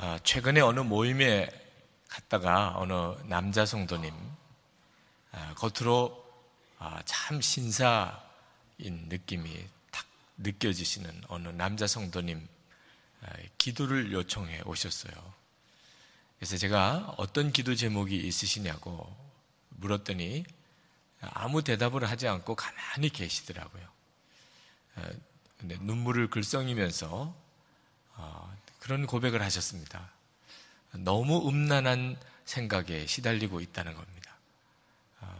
어, 최근에 어느 모임에 갔다가 어느 남자 성도님 어, 겉으로 어, 참 신사인 느낌이 탁 느껴지시는 어느 남자 성도님 기도를 요청해 오셨어요. 그래서 제가 어떤 기도 제목이 있으시냐고 물었더니 아무 대답을 하지 않고 가만히 계시더라고요. 근데 눈물을 글썽이면서 그런 고백을 하셨습니다. 너무 음란한 생각에 시달리고 있다는 겁니다. 아,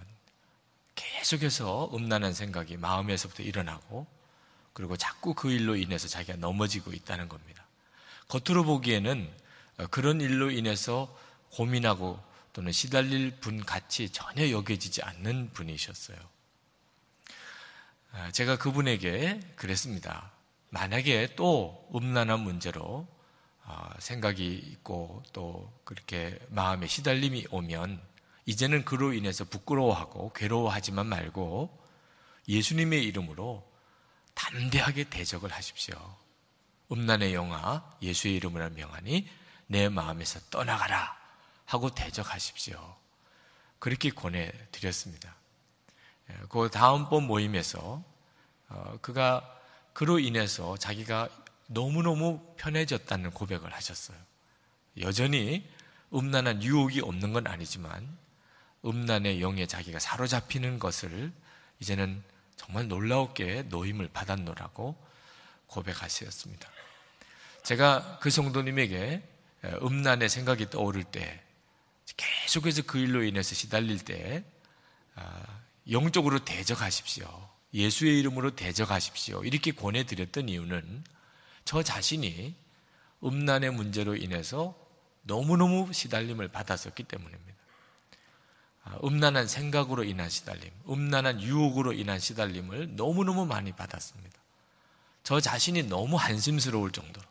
계속해서 음란한 생각이 마음에서부터 일어나고 그리고 자꾸 그 일로 인해서 자기가 넘어지고 있다는 겁니다. 겉으로 보기에는 어, 그런 일로 인해서 고민하고 또는 시달릴 분 같이 전혀 여겨지지 않는 분이셨어요. 아, 제가 그분에게 그랬습니다. 만약에 또 음란한 문제로 아, 생각이 있고 또 그렇게 마음에 시달림이 오면 이제는 그로 인해서 부끄러워하고 괴로워하지만 말고 예수님의 이름으로 담대하게 대적을 하십시오. 음란의 영화 예수의 이름으로 명하니 내 마음에서 떠나가라 하고 대적하십시오. 그렇게 권해드렸습니다. 예, 그 다음번 모임에서 어, 그가 그로 인해서 자기가 너무너무 편해졌다는 고백을 하셨어요. 여전히 음란한 유혹이 없는 건 아니지만 음란의 영에 자기가 사로잡히는 것을 이제는 정말 놀라웠게 노임을 받았노라고 고백하셨습니다. 제가 그 성도님에게 음란의 생각이 떠오를 때 계속해서 그 일로 인해서 시달릴 때 아, 영적으로 대적하십시오. 예수의 이름으로 대적하십시오. 이렇게 권해드렸던 이유는 저 자신이 음란의 문제로 인해서 너무너무 시달림을 받았었기 때문입니다. 아, 음란한 생각으로 인한 시달림, 음란한 유혹으로 인한 시달림을 너무너무 많이 받았습니다. 저 자신이 너무 한심스러울 정도로.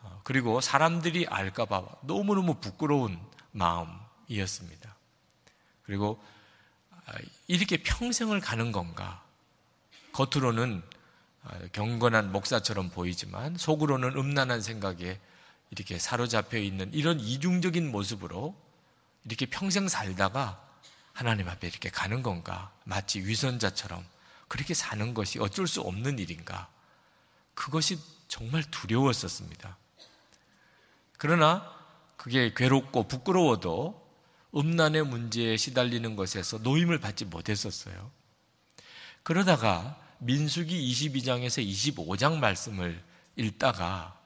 어, 그리고 사람들이 알까봐 너무너무 부끄러운 마음이었습니다. 그리고 아, 이렇게 평생을 가는 건가? 겉으로는 아, 경건한 목사처럼 보이지만 속으로는 음란한 생각에 이렇게 사로잡혀 있는 이런 이중적인 모습으로 이렇게 평생 살다가 하나님 앞에 이렇게 가는 건가? 마치 위선자처럼 그렇게 사는 것이 어쩔 수 없는 일인가? 그것이 정말 두려웠었습니다. 그러나 그게 괴롭고 부끄러워도 음란의 문제에 시달리는 것에서 노임을 받지 못했었어요. 그러다가 민수기 22장에서 25장 말씀을 읽다가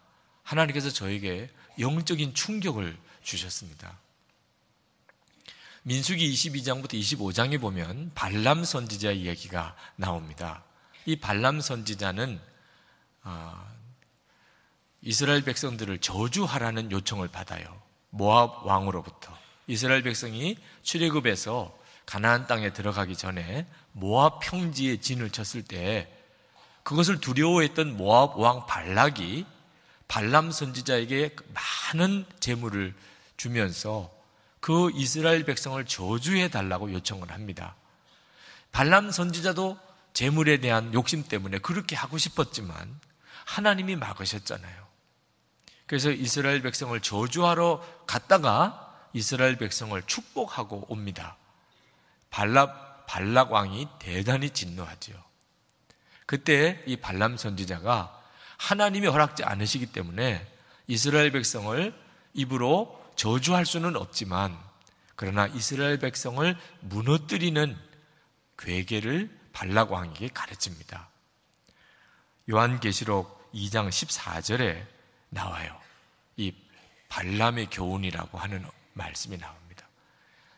하나님께서 저에게 영적인 충격을 주셨습니다. 민수기 22장부터 25장에 보면 발람 선지자 이야기가 나옵니다. 이 발람 선지자는 어, 이스라엘 백성들을 저주하라는 요청을 받아요. 모압 왕으로부터 이스라엘 백성이 출애굽에서 가나안 땅에 들어가기 전에 모압 평지에 진을 쳤을 때 그것을 두려워했던 모압 왕 발락이 발람 선지자에게 많은 재물을 주면서 그 이스라엘 백성을 저주해 달라고 요청을 합니다. 발람 선지자도 재물에 대한 욕심 때문에 그렇게 하고 싶었지만 하나님이 막으셨잖아요. 그래서 이스라엘 백성을 저주하러 갔다가 이스라엘 백성을 축복하고 옵니다. 발락, 발락 왕이 대단히 진노하지요. 그때 이 발람 선지자가 하나님이 허락지 않으시기 때문에 이스라엘 백성을 입으로 저주할 수는 없지만 그러나 이스라엘 백성을 무너뜨리는 괴계를 발락 왕에게 가르칩니다. 요한계시록 2장 14절에 나와요. 이 발람의 교훈이라고 하는 말씀이 나옵니다.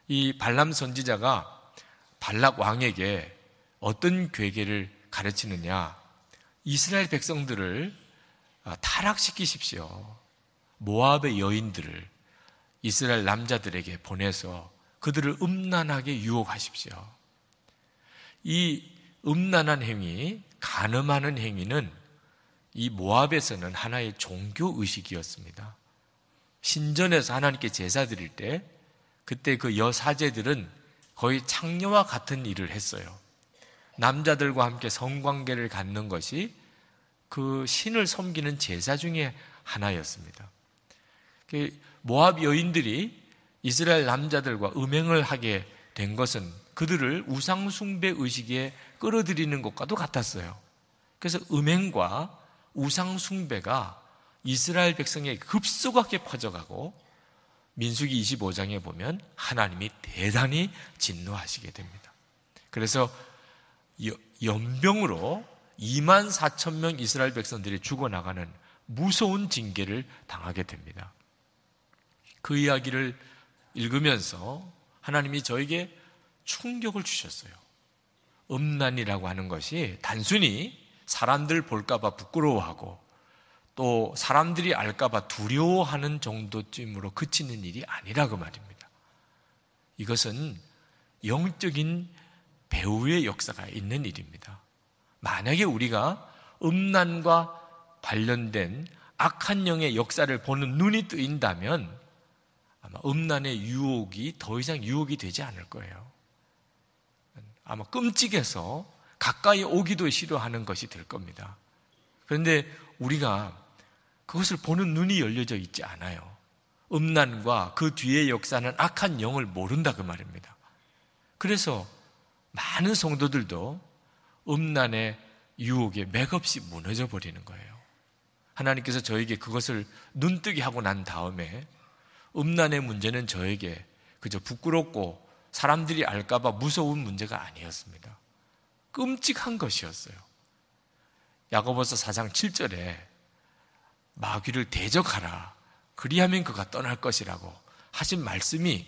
이 발람 선지자가 발락 왕에게 어떤 괴계를 가르치느냐? 이스라엘 백성들을 아, 타락시키십시오. 모압의 여인들을 이스라엘 남자들에게 보내서 그들을 음란하게 유혹하십시오. 이 음란한 행위, 가늠하는 행위는 이 모압에서는 하나의 종교 의식이었습니다. 신전에서 하나님께 제사 드릴 때 그때 그 여사제들은 거의 창녀와 같은 일을 했어요. 남자들과 함께 성관계를 갖는 것이 그 신을 섬기는 제사 중에 하나였습니다. 그 모압 여인들이 이스라엘 남자들과 음행을 하게 된 것은 그들을 우상숭배 의식에 끌어들이는 것과도 같았어요. 그래서 음행과 우상숭배가 이스라엘 백성에 게 그 급속하게 퍼져가고 민수기 25장에 보면 하나님이 대단히 진노하시게 됩니다. 그래서 연병으로 2만 4천 명 이스라엘 백성들이 죽어나가는 무서운 징계를 당하게 됩니다. 그 이야기를 읽으면서 하나님이 저에게 충격을 주셨어요. 음란이라고 하는 것이 단순히 사람들 볼까봐 부끄러워하고 또 사람들이 알까봐 두려워하는 정도쯤으로 그치는 일이 아니라고 그 말입니다. 이것은 영적인 배우의 역사가 있는 일입니다. 만약에 우리가 음란과 관련된 악한 영의 역사를 보는 눈이 뜨인다면 아마 음란의 유혹이 더 이상 유혹이 되지 않을 거예요. 아마 끔찍해서 가까이 오기도 싫어하는 것이 될 겁니다. 그런데 우리가 그것을 보는 눈이 열려져 있지 않아요. 음란과 그 뒤의 역사는 악한 영을 모른다 그 말입니다. 그래서 많은 성도들도 음란의 유혹에 맥없이 무너져 버리는 거예요. 하나님께서 저에게 그것을 눈뜨게 하고 난 다음에 음란의 문제는 저에게 그저 부끄럽고 사람들이 알까봐 무서운 문제가 아니었습니다. 끔찍한 것이었어요. 야고보서 4장 7절에 마귀를 대적하라. 그리하면 그가 떠날 것이라고 하신 말씀이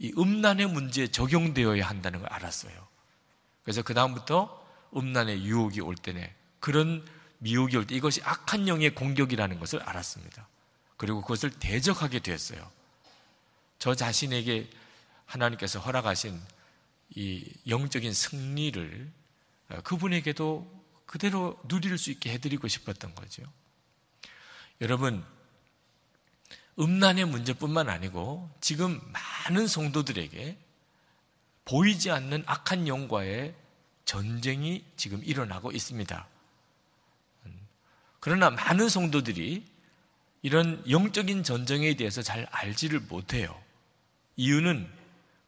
이 음란의 문제에 적용되어야 한다는 걸 알았어요. 그래서 그다음부터 음란의 유혹이 올 때네. 그런 미혹이 올 때 이것이 악한 영의 공격이라는 것을 알았습니다. 그리고 그것을 대적하게 되었어요. 저 자신에게 하나님께서 허락하신 이 영적인 승리를 어, 그분에게도 그대로 누릴 수 있게 해드리고 싶었던 거죠. 여러분, 음란의 문제뿐만 아니고 지금 많은 성도들에게 보이지 않는 악한 영과의 전쟁이 지금 일어나고 있습니다. 그러나 많은 성도들이 이런 영적인 전쟁에 대해서 잘 알지를 못해요. 이유는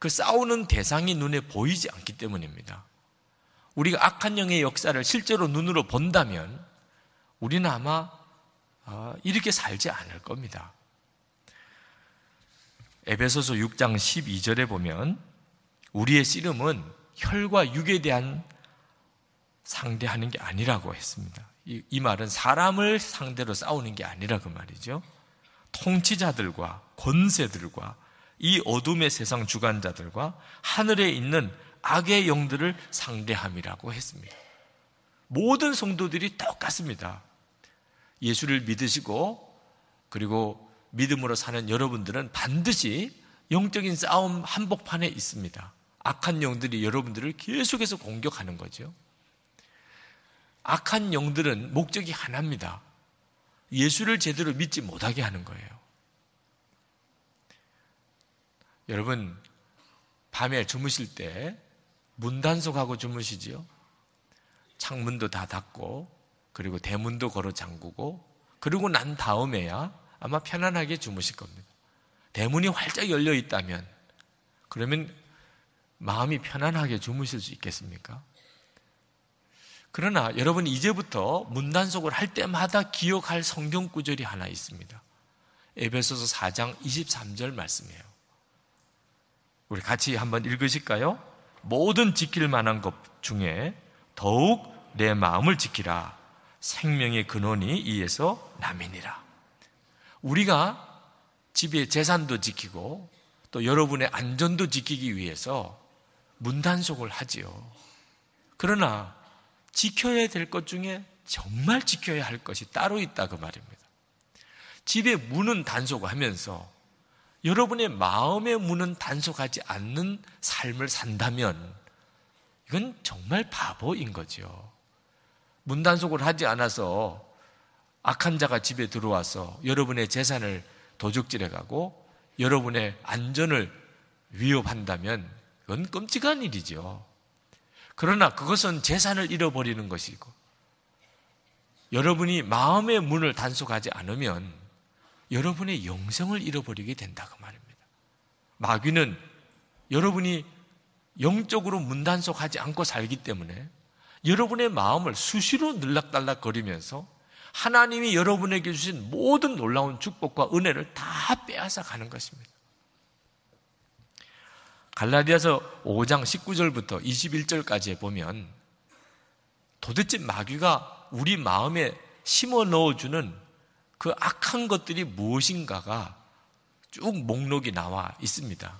그 싸우는 대상이 눈에 보이지 않기 때문입니다. 우리가 악한 영의 역사를 실제로 눈으로 본다면 우리는 아마 아, 이렇게 살지 않을 겁니다. 에베소서 6장 12절에 보면 우리의 씨름은 혈과 육에 대한 상대하는 게 아니라고 했습니다. 이, 이 말은 사람을 상대로 싸우는 게 아니라 그 말이죠. 통치자들과 권세들과 이 어둠의 세상 주관자들과 하늘에 있는 악의 영들을 상대함이라고 했습니다. 모든 성도들이 똑같습니다. 예수를 믿으시고 그리고 믿음으로 사는 여러분들은 반드시 영적인 싸움 한복판에 있습니다. 악한 영들이 여러분들을 계속해서 공격하는 거죠. 악한 영들은 목적이 하나입니다. 예수를 제대로 믿지 못하게 하는 거예요. 여러분, 밤에 주무실 때 문단속하고 주무시지요? 창문도 다 닫고 그리고 대문도 걸어 잠그고 그리고 난 다음에야 아마 편안하게 주무실 겁니다. 대문이 활짝 열려 있다면 그러면 마음이 편안하게 주무실 수 있겠습니까? 그러나 여러분 이제부터 문단속을 할 때마다 기억할 성경 구절이 하나 있습니다. 에베소서 4장 23절 말씀이에요. 우리 같이 한번 읽으실까요? 모든 지킬 만한 것 중에 더욱 내 마음을 지키라. 생명의 근원이 이에서 남이니라. 우리가 집의 재산도 지키고 또 여러분의 안전도 지키기 위해서 문단속을 하지요. 그러나 지켜야 될 것 중에 정말 지켜야 할 것이 따로 있다 그 말입니다. 집의 문은 단속하면서 여러분의 마음의 문은 단속하지 않는 삶을 산다면 이건 정말 바보인 거죠. 문단속을 하지 않아서 악한 자가 집에 들어와서 여러분의 재산을 도적질해 가고 여러분의 안전을 위협한다면 그건 끔찍한 일이죠. 그러나 그것은 재산을 잃어버리는 것이고 여러분이 마음의 문을 단속하지 않으면 여러분의 영성을 잃어버리게 된다 고 그 말입니다. 마귀는 여러분이 영적으로 문단속하지 않고 살기 때문에 여러분의 마음을 수시로 늘락달락거리면서 하나님이 여러분에게 주신 모든 놀라운 축복과 은혜를 다 빼앗아 가는 것입니다. 갈라디아서 5장 19절부터 2 1절까지 보면 도대체 마귀가 우리 마음에 심어 넣어주는 그 악한 것들이 무엇인가가 쭉 목록이 나와 있습니다.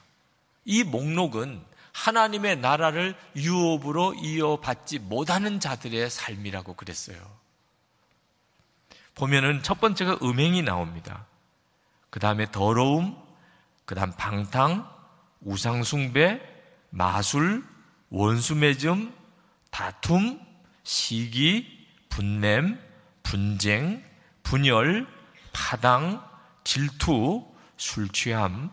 이 목록은 하나님의 나라를 유업으로 이어받지 못하는 자들의 삶이라고 그랬어요. 보면은 첫 번째가 음행이 나옵니다. 그 다음에 더러움, 그 다음 방탕, 우상숭배, 마술, 원수매즘 다툼, 시기, 분냄, 분쟁, 분열, 파당, 질투, 술 취함,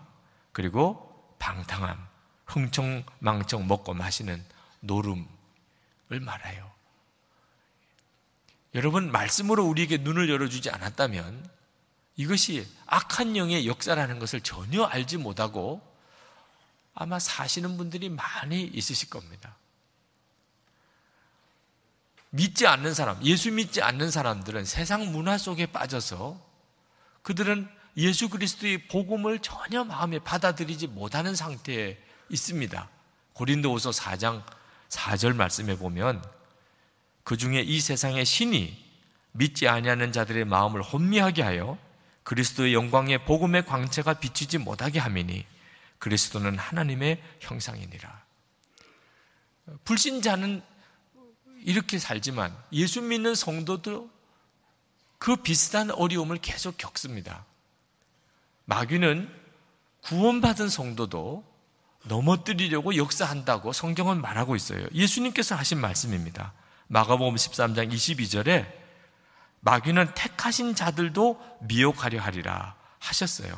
그리고 방탕함. 흥청망청 먹고 마시는 노름을 말해요. 여러분, 말씀으로 우리에게 눈을 열어주지 않았다면 이것이 악한 영의 역사라는 것을 전혀 알지 못하고 아마 사시는 분들이 많이 있으실 겁니다. 믿지 않는 사람, 예수 믿지 않는 사람들은 세상 문화 속에 빠져서 그들은 예수 그리스도의 복음을 전혀 마음에 받아들이지 못하는 상태에 있습니다. 고린도후서 4장 4절 말씀에 보면 그 중에 이 세상의 신이 믿지 아니하는 자들의 마음을 혼미하게 하여 그리스도의 영광의 복음의 광채가 비치지 못하게 함이니 그리스도는 하나님의 형상이니라. 불신자는 이렇게 살지만 예수 믿는 성도도 그 비슷한 어려움을 계속 겪습니다. 마귀는 구원받은 성도도 넘어뜨리려고 역사한다고 성경은 말하고 있어요. 예수님께서 하신 말씀입니다. 마가복음 13장 22절에 마귀는 택하신 자들도 미혹하려 하리라 하셨어요.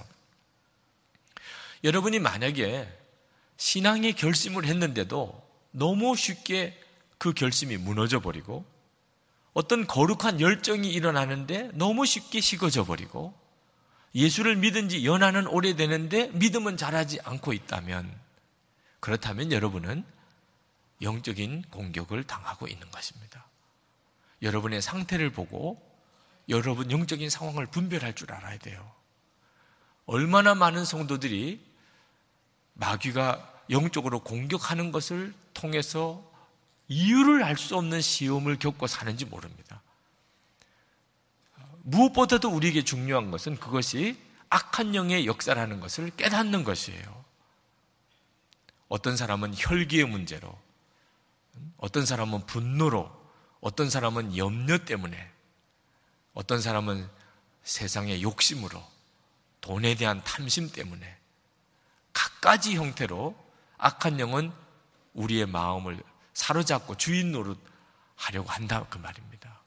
여러분이 만약에 신앙의 결심을 했는데도 너무 쉽게 그 결심이 무너져 버리고 어떤 거룩한 열정이 일어나는데 너무 쉽게 식어져 버리고 예수를 믿은 지 연하는 오래되는데 믿음은 자라지 않고 있다면 그렇다면 여러분은 영적인 공격을 당하고 있는 것입니다. 여러분의 상태를 보고 여러분 영적인 상황을 분별할 줄 알아야 돼요. 얼마나 많은 성도들이 마귀가 영적으로 공격하는 것을 통해서 이유를 알 수 없는 시험을 겪고 사는지 모릅니다. 무엇보다도 우리에게 중요한 것은 그것이 악한 영의 역사라는 것을 깨닫는 것이에요. 어떤 사람은 혈기의 문제로, 어떤 사람은 분노로, 어떤 사람은 염려 때문에, 어떤 사람은 세상의 욕심으로, 돈에 대한 탐심 때문에, 각가지 형태로 악한 영은 우리의 마음을 사로잡고 주인 노릇 하려고 한다. 그 말입니다.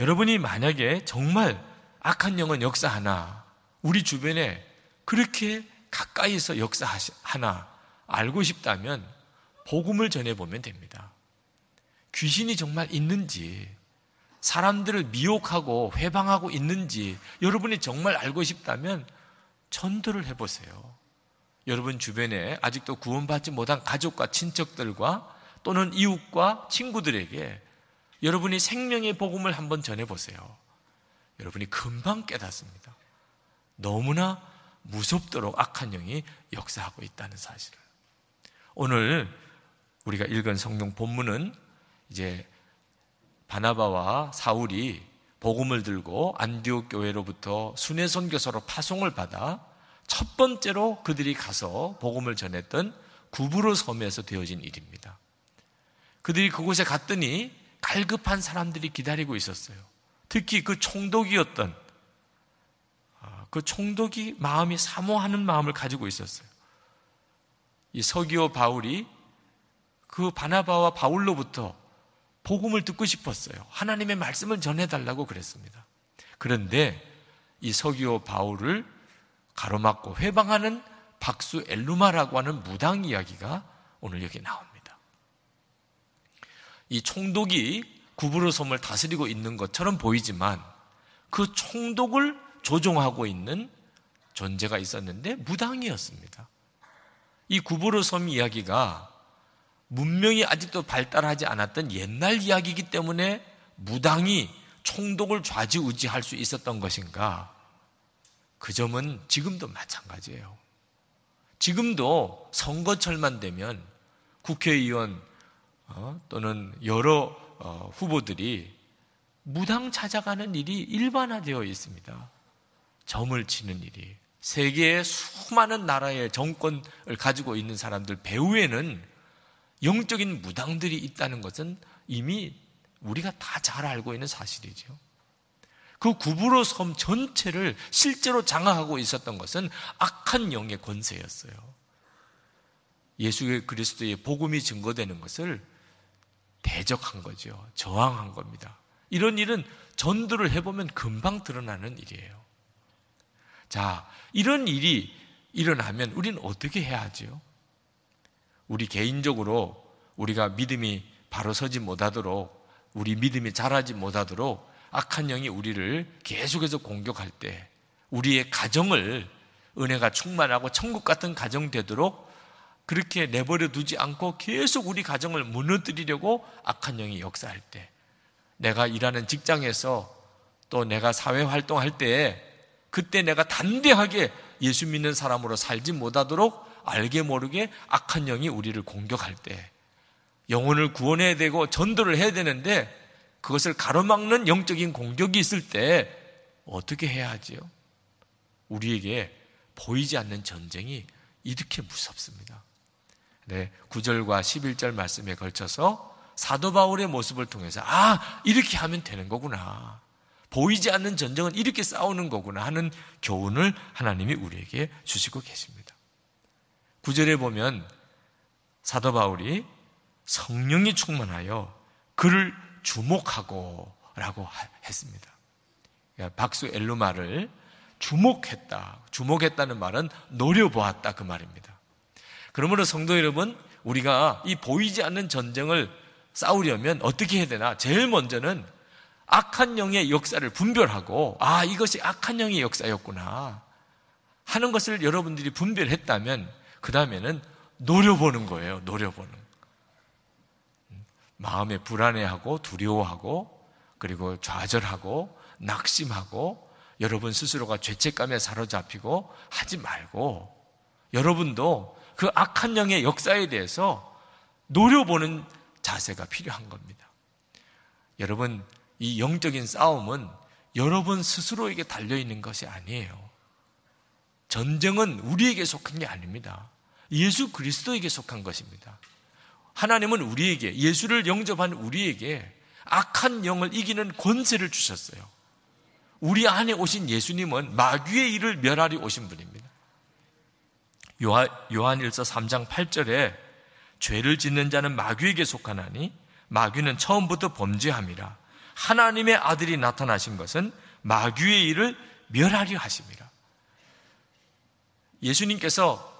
여러분이 만약에 정말 악한 영은 역사하나, 우리 주변에 그렇게 가까이서 역사하나 알고 싶다면 복음을 전해보면 됩니다. 귀신이 정말 있는지, 사람들을 미혹하고 회방하고 있는지 여러분이 정말 알고 싶다면 전도를 해보세요. 여러분 주변에 아직도 구원받지 못한 가족과 친척들과 또는 이웃과 친구들에게 여러분이 생명의 복음을 한번 전해보세요. 여러분이 금방 깨닫습니다. 너무나 무섭도록 악한 영이 역사하고 있다는 사실을. 오늘 우리가 읽은 성경 본문은 이제 바나바와 사울이 복음을 들고 안디옥 교회로부터 순회 선교사로 파송을 받아 첫 번째로 그들이 가서 복음을 전했던 구부로 섬에서 되어진 일입니다. 그들이 그곳에 갔더니 갈급한 사람들이 기다리고 있었어요. 특히 그 총독이었던 그 총독이 마음이 사모하는 마음을 가지고 있었어요. 이 서기오 바울이 그 바나바와 바울로부터 복음을 듣고 싶었어요. 하나님의 말씀을 전해달라고 그랬습니다. 그런데 이 서기오 바울을 가로막고 회방하는 박수 엘루마라고 하는 무당 이야기가 오늘 여기 나옵니다. 이 총독이 구부로 섬을 다스리고 있는 것처럼 보이지만 그 총독을 조종하고 있는 존재가 있었는데 무당이었습니다. 이 구보로 섬 이야기가 문명이 아직도 발달하지 않았던 옛날 이야기이기 때문에 무당이 총독을 좌지우지할 수 있었던 것인가? 그 점은 지금도 마찬가지예요. 지금도 선거철만 되면 국회의원 어, 또는 여러 어, 후보들이 무당 찾아가는 일이 일반화되어 있습니다. 점을 치는 일이 세계의 수많은 나라의 정권을 가지고 있는 사람들 배후에는 영적인 무당들이 있다는 것은 이미 우리가 다 잘 알고 있는 사실이죠. 그 구부로 섬 전체를 실제로 장악하고 있었던 것은 악한 영의 권세였어요. 예수 그리스도의 복음이 증거되는 것을 대적한 거죠. 저항한 겁니다. 이런 일은 전도를 해보면 금방 드러나는 일이에요. 자, 이런 일이 일어나면 우리는 어떻게 해야 하지요? 우리 개인적으로 우리가 믿음이 바로 서지 못하도록 우리 믿음이 자라지 못하도록 악한 영이 우리를 계속해서 공격할 때 우리의 가정을 은혜가 충만하고 천국 같은 가정 되도록 그렇게 내버려 두지 않고 계속 우리 가정을 무너뜨리려고 악한 영이 역사할 때 내가 일하는 직장에서 또 내가 사회 활동할 때 그때 내가 단대하게 예수 믿는 사람으로 살지 못하도록 알게 모르게 악한 영이 우리를 공격할 때 영혼을 구원해야 되고 전도를 해야 되는데 그것을 가로막는 영적인 공격이 있을 때 어떻게 해야 하지요? 우리에게 보이지 않는 전쟁이 이렇게 무섭습니다. 네, 9절과 11절 말씀에 걸쳐서 사도 바울의 모습을 통해서 아, 이렇게 하면 되는 거구나. 보이지 않는 전쟁은 이렇게 싸우는 거구나 하는 교훈을 하나님이 우리에게 주시고 계십니다. 구절에 보면 사도 바울이 성령이 충만하여 그를 주목하고 라고 했습니다. 그러니까 박수 엘루마를 주목했다. 주목했다는 말은 노려보았다. 그 말입니다. 그러므로 성도 여러분, 우리가 이 보이지 않는 전쟁을 싸우려면 어떻게 해야 되나? 제일 먼저는 악한 영의 역사를 분별하고, 아, 이것이 악한 영의 역사였구나. 하는 것을 여러분들이 분별했다면, 그 다음에는 노려보는 거예요. 노려보는. 마음에 불안해하고, 두려워하고, 그리고 좌절하고, 낙심하고, 여러분 스스로가 죄책감에 사로잡히고 하지 말고, 여러분도 그 악한 영의 역사에 대해서 노려보는 자세가 필요한 겁니다. 여러분, 이 영적인 싸움은 여러분 스스로에게 달려있는 것이 아니에요. 전쟁은 우리에게 속한 게 아닙니다. 예수 그리스도에게 속한 것입니다. 하나님은 우리에게, 예수를 영접한 우리에게 악한 영을 이기는 권세를 주셨어요. 우리 안에 오신 예수님은 마귀의 일을 멸하리 오신 분입니다. 요한, 요한일서 3장 8절에 죄를 짓는 자는 마귀에게 속하나니 마귀는 처음부터 범죄함이라. 하나님의 아들이 나타나신 것은 마귀의 일을 멸하려 하십니다. 예수님께서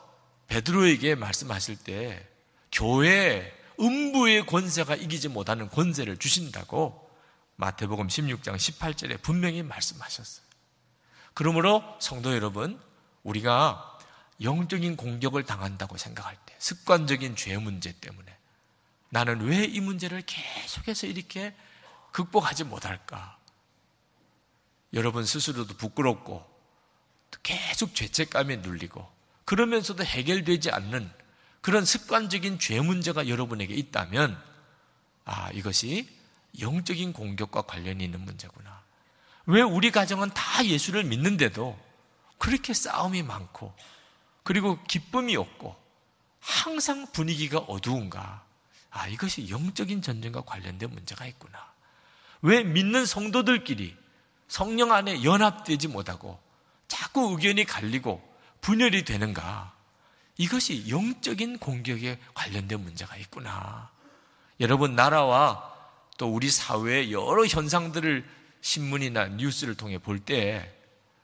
베드로에게 말씀하실 때 교회 음부의 권세가 이기지 못하는 권세를 주신다고 마태복음 16장 18절에 분명히 말씀하셨어요. 그러므로 성도 여러분, 우리가 영적인 공격을 당한다고 생각할 때 습관적인 죄 문제 때문에 나는 왜 이 문제를 계속해서 이렇게 극복하지 못할까? 여러분 스스로도 부끄럽고 계속 죄책감에 눌리고 그러면서도 해결되지 않는 그런 습관적인 죄 문제가 여러분에게 있다면 아, 이것이 영적인 공격과 관련이 있는 문제구나. 왜 우리 가정은 다 예수를 믿는데도 그렇게 싸움이 많고 그리고 기쁨이 없고 항상 분위기가 어두운가? 아, 이것이 영적인 전쟁과 관련된 문제가 있구나. 왜 믿는 성도들끼리 성령 안에 연합되지 못하고 자꾸 의견이 갈리고 분열이 되는가? 이것이 영적인 공격에 관련된 문제가 있구나. 여러분, 나라와 또 우리 사회의 여러 현상들을 신문이나 뉴스를 통해 볼 때,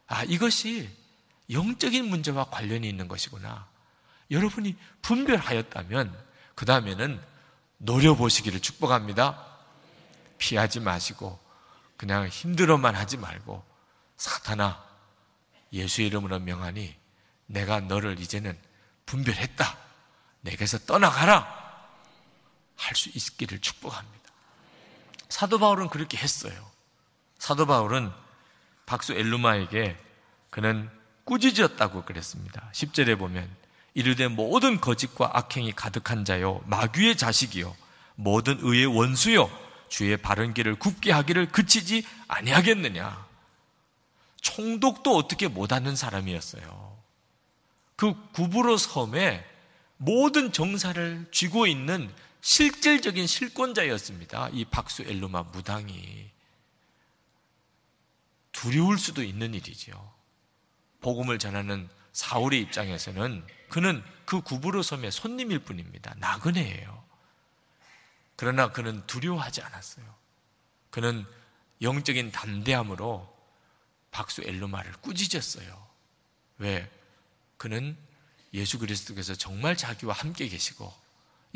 아, 이것이 영적인 문제와 관련이 있는 것이구나. 여러분이 분별하였다면, 그 다음에는 노려보시기를 축복합니다. 피하지 마시고 그냥 힘들어만 하지 말고 사탄아 예수 이름으로 명하니 내가 너를 이제는 분별했다. 내게서 떠나가라. 할 수 있기를 축복합니다. 사도 바울은 그렇게 했어요. 사도 바울은 박수 엘루마에게 그는 꾸짖었다고 그랬습니다. 10절에 보면 이르되 모든 거짓과 악행이 가득한 자요 마귀의 자식이요 모든 의의 원수요 주의 바른 길을 굽게 하기를 그치지 아니하겠느냐. 총독도 어떻게 못하는 사람이었어요. 그 구부로 섬에 모든 정사를 쥐고 있는 실질적인 실권자였습니다. 이 박수 엘로마 무당이. 두려울 수도 있는 일이지요. 복음을 전하는 사울의 입장에서는 그는 그 구부로 섬의 손님일 뿐입니다. 나그네예요. 그러나 그는 두려워하지 않았어요. 그는 영적인 담대함으로 박수 엘로마를 꾸짖었어요. 왜? 그는 예수 그리스도께서 정말 자기와 함께 계시고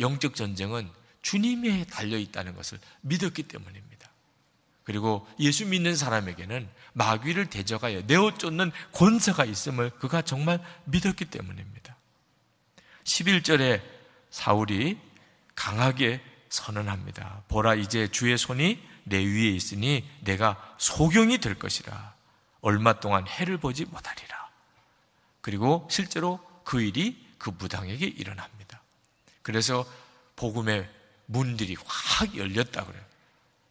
영적 전쟁은 주님에 달려 있다는 것을 믿었기 때문입니다. 그리고 예수 믿는 사람에게는 마귀를 대적하여 내어 쫓는 권세가 있음을 그가 정말 믿었기 때문입니다. 11절에 사울이 강하게 선언합니다. 보라 이제 주의 손이 내 위에 있으니 내가 소경이 될 것이라. 얼마 동안 해를 보지 못하리라. 그리고 실제로 그 일이 그 무당에게 일어납니다. 그래서 복음의 문들이 확 열렸다 그래요.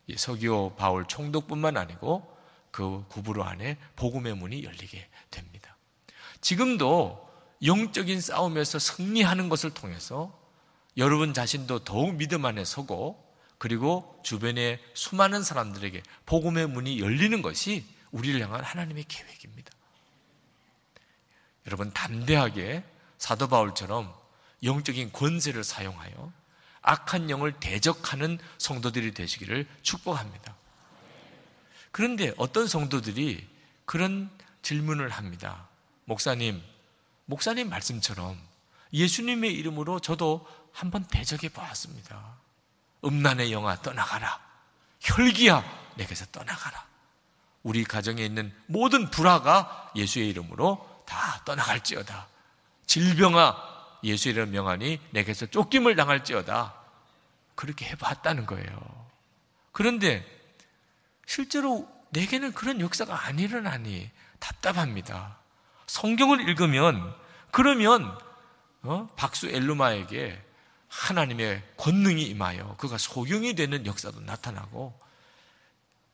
예, 서기오 바울 총독뿐만 아니고 그 구부로 안에 복음의 문이 열리게 됩니다. 지금도 영적인 싸움에서 승리하는 것을 통해서 여러분 자신도 더욱 믿음 안에 서고 그리고 주변의 수많은 사람들에게 복음의 문이 열리는 것이 우리를 향한 하나님의 계획입니다. 여러분 담대하게 사도 바울처럼 영적인 권세를 사용하여 악한 영을 대적하는 성도들이 되시기를 축복합니다. 그런데 어떤 성도들이 그런 질문을 합니다. 목사님, 목사님 말씀처럼 예수님의 이름으로 저도 한번 대적해 보았습니다. 음란의 영아 떠나가라. 혈기야 내게서 떠나가라. 우리 가정에 있는 모든 불화가 예수의 이름으로 다 떠나갈지어다. 질병아 예수의 이름 명하니 내게서 쫓김을 당할지어다. 그렇게 해봤다는 거예요. 그런데 실제로 내게는 그런 역사가 안 일어나니 답답합니다. 성경을 읽으면 그러면 어? 박수 엘루마에게 하나님의 권능이 임하여 그가 소경이 되는 역사도 나타나고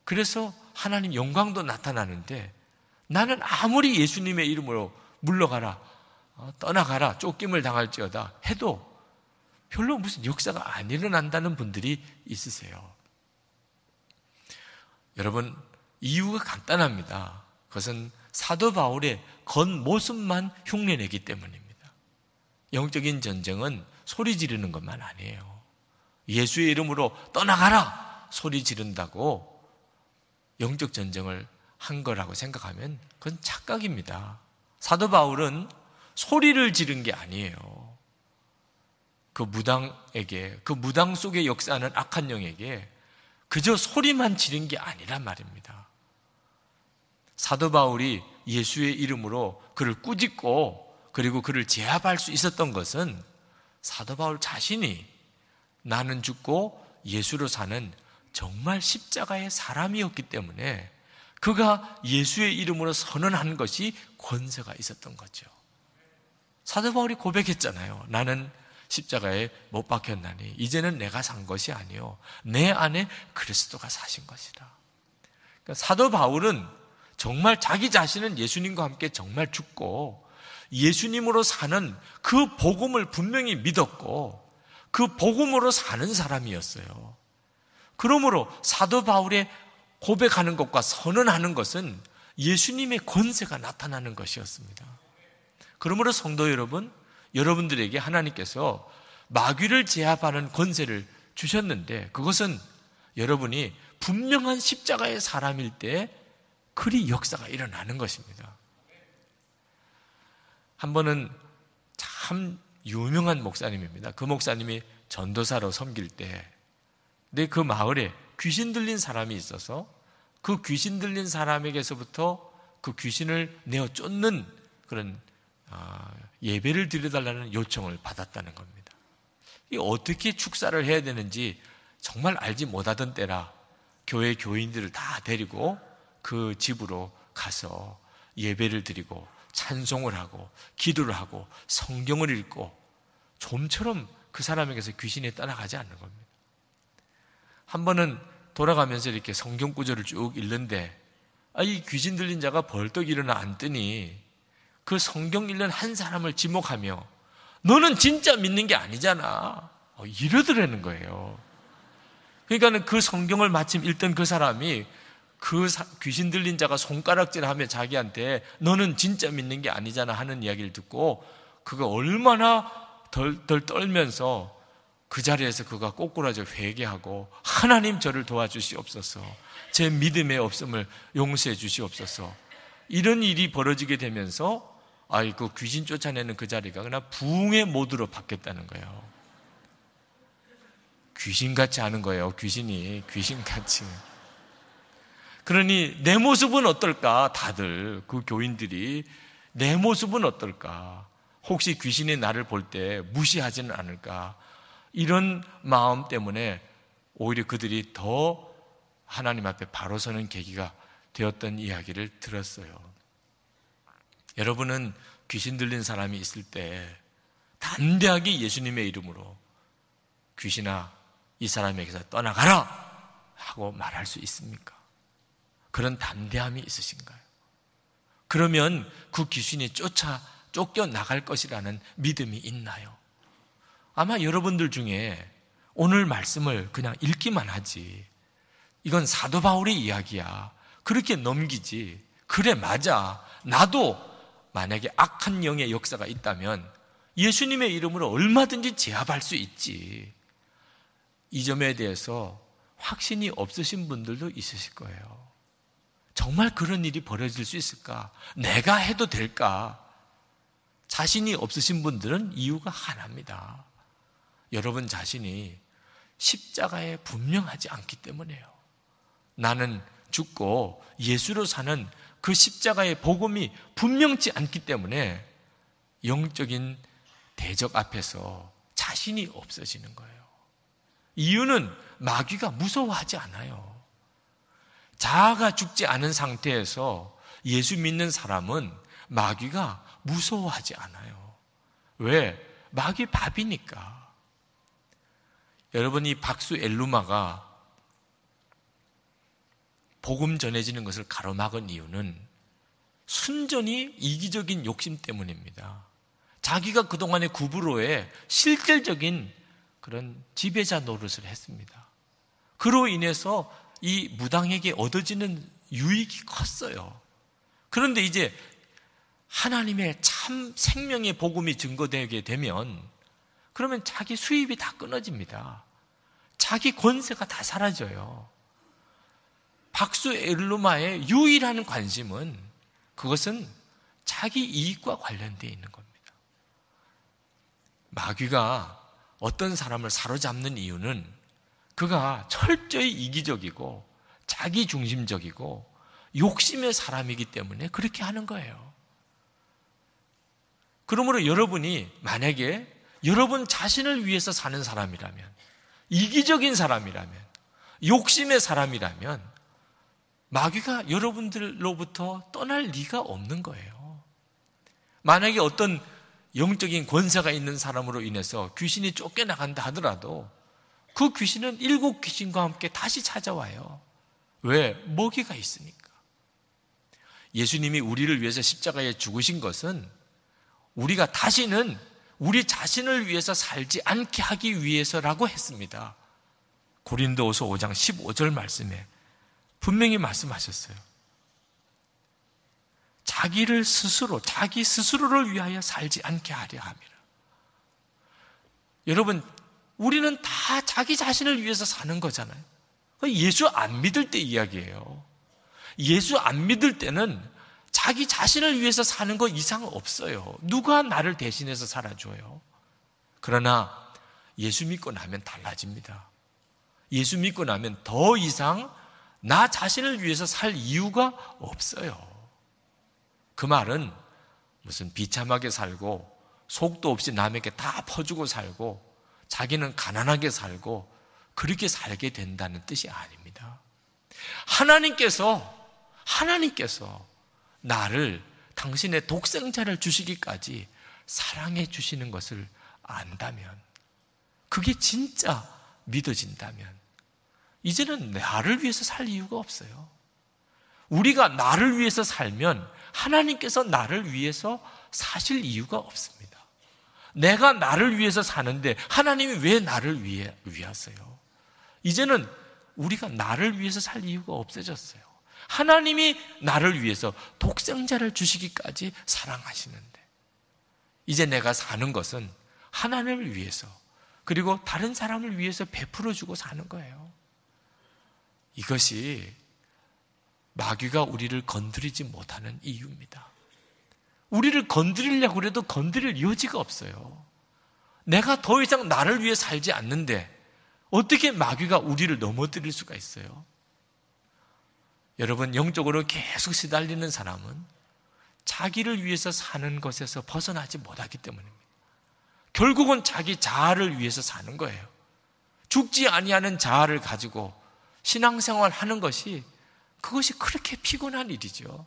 그래서 하나님 영광도 나타나는데 나는 아무리 예수님의 이름으로 물러가라 어, 떠나가라 쫓김을 당할지어다 해도 별로 무슨 역사가 안 일어난다는 분들이 있으세요. 여러분 이유가 간단합니다. 그것은 사도 바울의 겉모습만 흉내내기 때문입니다. 영적인 전쟁은 소리 지르는 것만 아니에요. 예수의 이름으로 떠나가라! 소리 지른다고 영적 전쟁을 한 거라고 생각하면 그건 착각입니다. 사도 바울은 소리를 지른 게 아니에요. 그 무당에게, 그 무당 속에 역사하는 악한 영에게 그저 소리만 지른 게 아니란 말입니다. 사도 바울이 예수의 이름으로 그를 꾸짖고 그리고 그를 제압할 수 있었던 것은 사도 바울 자신이 나는 죽고 예수로 사는 정말 십자가의 사람이었기 때문에 그가 예수의 이름으로 선언한 것이 권세가 있었던 거죠. 사도 바울이 고백했잖아요. 나는 십자가에 못 박혔나니 이제는 내가 산 것이 아니요 내 안에 그리스도가 사신 것이다. 그러니까 사도 바울은 정말 자기 자신은 예수님과 함께 정말 죽고 예수님으로 사는 그 복음을 분명히 믿었고 그 복음으로 사는 사람이었어요. 그러므로 사도 바울의 고백하는 것과 선언하는 것은 예수님의 권세가 나타나는 것이었습니다. 그러므로 성도 여러분, 여러분들에게 하나님께서 마귀를 제압하는 권세를 주셨는데 그것은 여러분이 분명한 십자가의 사람일 때 그리 역사가 일어나는 것입니다. 한 번은 참 유명한 목사님입니다. 그 목사님이 전도사로 섬길 때, 근데 그 마을에 귀신 들린 사람이 있어서 그 귀신 들린 사람에게서부터 그 귀신을 내어 쫓는 그런 아, 예배를 드려달라는 요청을 받았다는 겁니다. 어떻게 축사를 해야 되는지 정말 알지 못하던 때라 교회 교인들을 다 데리고 그 집으로 가서 예배를 드리고 찬송을 하고 기도를 하고 성경을 읽고 좀처럼 그 사람에게서 귀신이 따라가지 않는 겁니다. 한 번은 돌아가면서 이렇게 성경 구절을 쭉 읽는데 아, 이 귀신 들린 자가 벌떡 일어나 앉더니 그 성경 읽는 한 사람을 지목하며 너는 진짜 믿는 게 아니잖아. 어, 이러더라는 거예요. 그러니까그 성경을 마침 읽던 그 사람이 그 귀신 들린 자가 손가락질하며 자기한테 너는 진짜 믿는 게 아니잖아 하는 이야기를 듣고 그가 얼마나 덜덜 떨면서 그 자리에서 그가 꼬꾸라져 회개하고 하나님 저를 도와주시옵소서 제 믿음의 없음을 용서해 주시옵소서 이런 일이 벌어지게 되면서 아이 그 귀신 쫓아내는 그 자리가 그냥 부흥의 모드로 바뀌었다는 거예요. 귀신같이 하는 거예요. 귀신이 귀신같이. 그러니 내 모습은 어떨까? 다들 그 교인들이 내 모습은 어떨까? 혹시 귀신이 나를 볼 때 무시하지는 않을까? 이런 마음 때문에 오히려 그들이 더 하나님 앞에 바로 서는 계기가 되었던 이야기를 들었어요. 여러분은 귀신 들린 사람이 있을 때 담대하게 예수님의 이름으로 귀신아 이 사람에게서 떠나가라 하고 말할 수 있습니까? 그런 담대함이 있으신가요? 그러면 그 귀신이 쫓아 쫓겨나갈 것이라는 믿음이 있나요? 아마 여러분들 중에 오늘 말씀을 그냥 읽기만 하지. 이건 사도 바울의 이야기야. 그렇게 넘기지. 그래, 맞아. 나도 만약에 악한 영의 역사가 있다면 예수님의 이름으로 얼마든지 제압할 수 있지. 이 점에 대해서 확신이 없으신 분들도 있으실 거예요. 정말 그런 일이 벌어질 수 있을까? 내가 해도 될까? 자신이 없으신 분들은 이유가 하나입니다. 여러분 자신이 십자가에 분명하지 않기 때문에요. 나는 죽고 예수로 사는 그 십자가의 복음이 분명치 않기 때문에 영적인 대적 앞에서 자신이 없어지는 거예요. 이유는 마귀가 무서워하지 않아요. 자아가 죽지 않은 상태에서 예수 믿는 사람은 마귀가 무서워하지 않아요. 왜? 마귀 밥이니까. 여러분, 이 박수 엘루마가 복음 전해지는 것을 가로막은 이유는 순전히 이기적인 욕심 때문입니다. 자기가 그동안의 구부로에 실질적인 그런 지배자 노릇을 했습니다. 그로 인해서 이 무당에게 얻어지는 유익이 컸어요. 그런데 이제 하나님의 참 생명의 복음이 증거되게 되면 그러면 자기 수입이 다 끊어집니다. 자기 권세가 다 사라져요. 박수 엘루마의 유일한 관심은 그것은 자기 이익과 관련되어 있는 겁니다. 마귀가 어떤 사람을 사로잡는 이유는 그가 철저히 이기적이고 자기 중심적이고 욕심의 사람이기 때문에 그렇게 하는 거예요. 그러므로 여러분이 만약에 여러분 자신을 위해서 사는 사람이라면, 이기적인 사람이라면, 욕심의 사람이라면, 마귀가 여러분들로부터 떠날 리가 없는 거예요. 만약에 어떤 영적인 권세가 있는 사람으로 인해서 귀신이 쫓겨나간다 하더라도 그 귀신은 일곱 귀신과 함께 다시 찾아와요. 왜? 먹이가 있으니까. 예수님이 우리를 위해서 십자가에 죽으신 것은 우리가 다시는 우리 자신을 위해서 살지 않게 하기 위해서라고 했습니다. 고린도후서 5장 15절 말씀에 분명히 말씀하셨어요. 자기를 스스로 자기 스스로를 위하여 살지 않게 하려 함이라. 여러분 우리는 다 자기 자신을 위해서 사는 거잖아요. 예수 안 믿을 때 이야기예요. 예수 안 믿을 때는 자기 자신을 위해서 사는 거 이상 없어요. 누가 나를 대신해서 살아줘요. 그러나 예수 믿고 나면 달라집니다. 예수 믿고 나면 더 이상 나 자신을 위해서 살 이유가 없어요. 그 말은 무슨 비참하게 살고 속도 없이 남에게 다 퍼주고 살고 자기는 가난하게 살고 그렇게 살게 된다는 뜻이 아닙니다. 하나님께서, 하나님께서 나를 당신의 독생자를 주시기까지 사랑해 주시는 것을 안다면, 그게 진짜 믿어진다면, 이제는 나를 위해서 살 이유가 없어요. 우리가 나를 위해서 살면 하나님께서 나를 위해서 사실 이유가 없습니다. 내가 나를 위해서 사는데 하나님이 왜 나를 위해 위하세요? 이제는 우리가 나를 위해서 살 이유가 없어졌어요. 하나님이 나를 위해서 독생자를 주시기까지 사랑하시는데 이제 내가 사는 것은 하나님을 위해서 그리고 다른 사람을 위해서 베풀어 주고 사는 거예요. 이것이 마귀가 우리를 건드리지 못하는 이유입니다. 우리를 건드리려고 그래도 건드릴 여지가 없어요. 내가 더 이상 나를 위해 살지 않는데 어떻게 마귀가 우리를 넘어뜨릴 수가 있어요? 여러분, 영적으로 계속 시달리는 사람은 자기를 위해서 사는 것에서 벗어나지 못하기 때문입니다. 결국은 자기 자아를 위해서 사는 거예요. 죽지 아니하는 자아를 가지고 신앙생활 하는 것이 그것이 그렇게 피곤한 일이죠.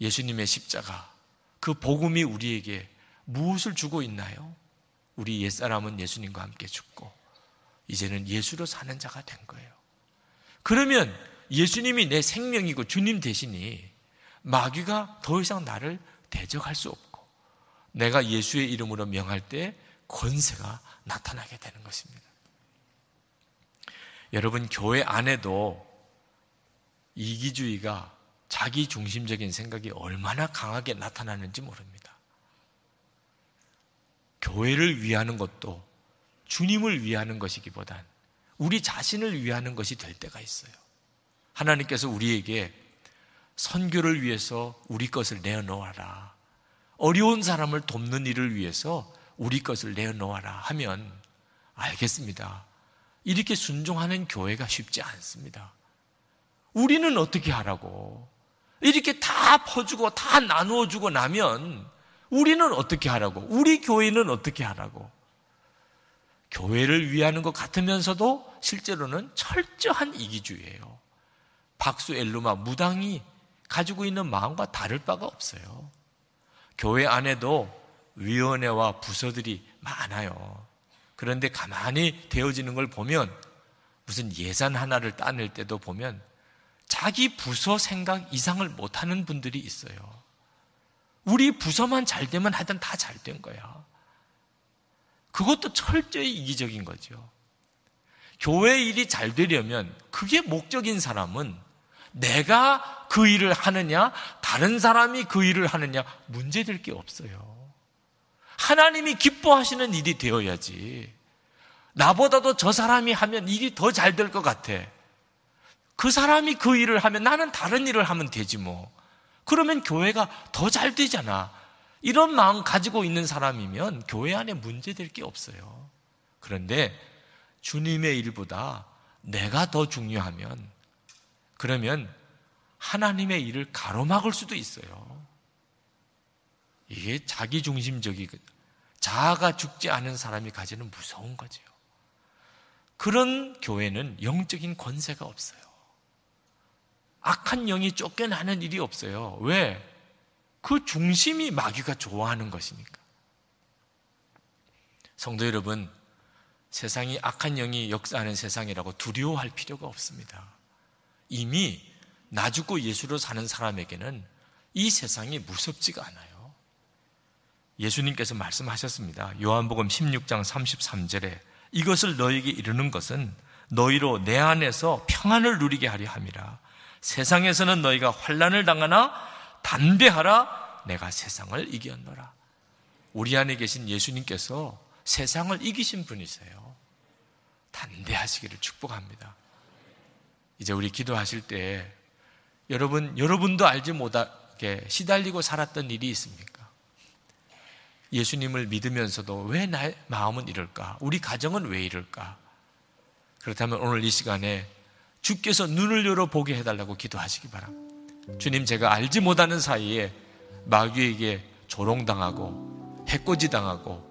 예수님의 십자가, 그 복음이 우리에게 무엇을 주고 있나요? 우리 옛사람은 예수님과 함께 죽고, 이제는 예수로 사는 자가 된 거예요. 그러면 예수님이 내 생명이고 주님 대신이 마귀가 더 이상 나를 대적할 수 없고, 내가 예수의 이름으로 명할 때 권세가 나타나게 되는 것입니다. 여러분, 교회 안에도 이기주의가 자기 중심적인 생각이 얼마나 강하게 나타나는지 모릅니다. 교회를 위하는 것도 주님을 위하는 것이기보단 우리 자신을 위하는 것이 될 때가 있어요. 하나님께서 우리에게 선교를 위해서 우리 것을 내어놓아라. 어려운 사람을 돕는 일을 위해서 우리 것을 내어놓아라 하면 알겠습니다. 이렇게 순종하는 교회가 쉽지 않습니다. 우리는 어떻게 하라고? 이렇게 다 퍼주고 다 나누어 주고 나면 우리는 어떻게 하라고? 우리 교회는 어떻게 하라고? 교회를 위하는 것 같으면서도 실제로는 철저한 이기주의예요. 박수 엘루마 무당이 가지고 있는 마음과 다를 바가 없어요. 교회 안에도 위원회와 부서들이 많아요. 그런데 가만히 되어지는 걸 보면 무슨 예산 하나를 따낼 때도 보면 자기 부서 생각 이상을 못하는 분들이 있어요. 우리 부서만 잘 되면 하여튼 다 잘 된 거야. 그것도 철저히 이기적인 거죠. 교회 일이 잘 되려면 그게 목적인 사람은 내가 그 일을 하느냐, 다른 사람이 그 일을 하느냐, 문제될 게 없어요. 하나님이 기뻐하시는 일이 되어야지. 나보다도 저 사람이 하면 일이 더 잘 될 것 같아. 그 사람이 그 일을 하면 나는 다른 일을 하면 되지 뭐. 그러면 교회가 더 잘 되잖아. 이런 마음 가지고 있는 사람이면 교회 안에 문제될 게 없어요. 그런데 주님의 일보다 내가 더 중요하면 그러면 하나님의 일을 가로막을 수도 있어요. 이게 자기 중심적이고 자아가 죽지 않은 사람이 가지는 무서운 거죠. 그런 교회는 영적인 권세가 없어요. 악한 영이 쫓겨나는 일이 없어요. 왜? 그 중심이 마귀가 좋아하는 것이니까. 성도 여러분, 세상이 악한 영이 역사하는 세상이라고 두려워할 필요가 없습니다. 이미 나 죽고 예수로 사는 사람에게는 이 세상이 무섭지가 않아요. 예수님께서 말씀하셨습니다. 요한복음 16장 33절에 이것을 너에게 이르는 것은 너희로 내 안에서 평안을 누리게 하려 함이라. 세상에서는 너희가 환란을 당하나 담대하라 내가 세상을 이겼노라. 우리 안에 계신 예수님께서 세상을 이기신 분이세요. 담대하시기를 축복합니다. 이제 우리 기도하실 때 여러분 여러분도 알지 못하게 시달리고 살았던 일이 있습니까? 예수님을 믿으면서도 왜 나의 마음은 이럴까? 우리 가정은 왜 이럴까? 그렇다면 오늘 이 시간에 주께서 눈을 열어 보게 해달라고 기도하시기 바랍니다. 주님, 제가 알지 못하는 사이에 마귀에게 조롱당하고 해코지 당하고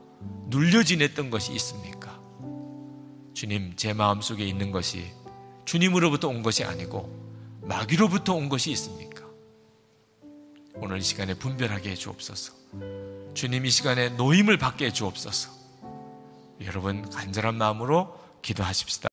눌려 지냈던 것이 있습니까? 주님, 제 마음 속에 있는 것이 주님으로부터 온 것이 아니고 마귀로부터 온 것이 있습니까? 오늘 이 시간에 분별하게 해주옵소서. 주님 이 시간에 노임을 받게 해주옵소서. 여러분 간절한 마음으로 기도하십시다.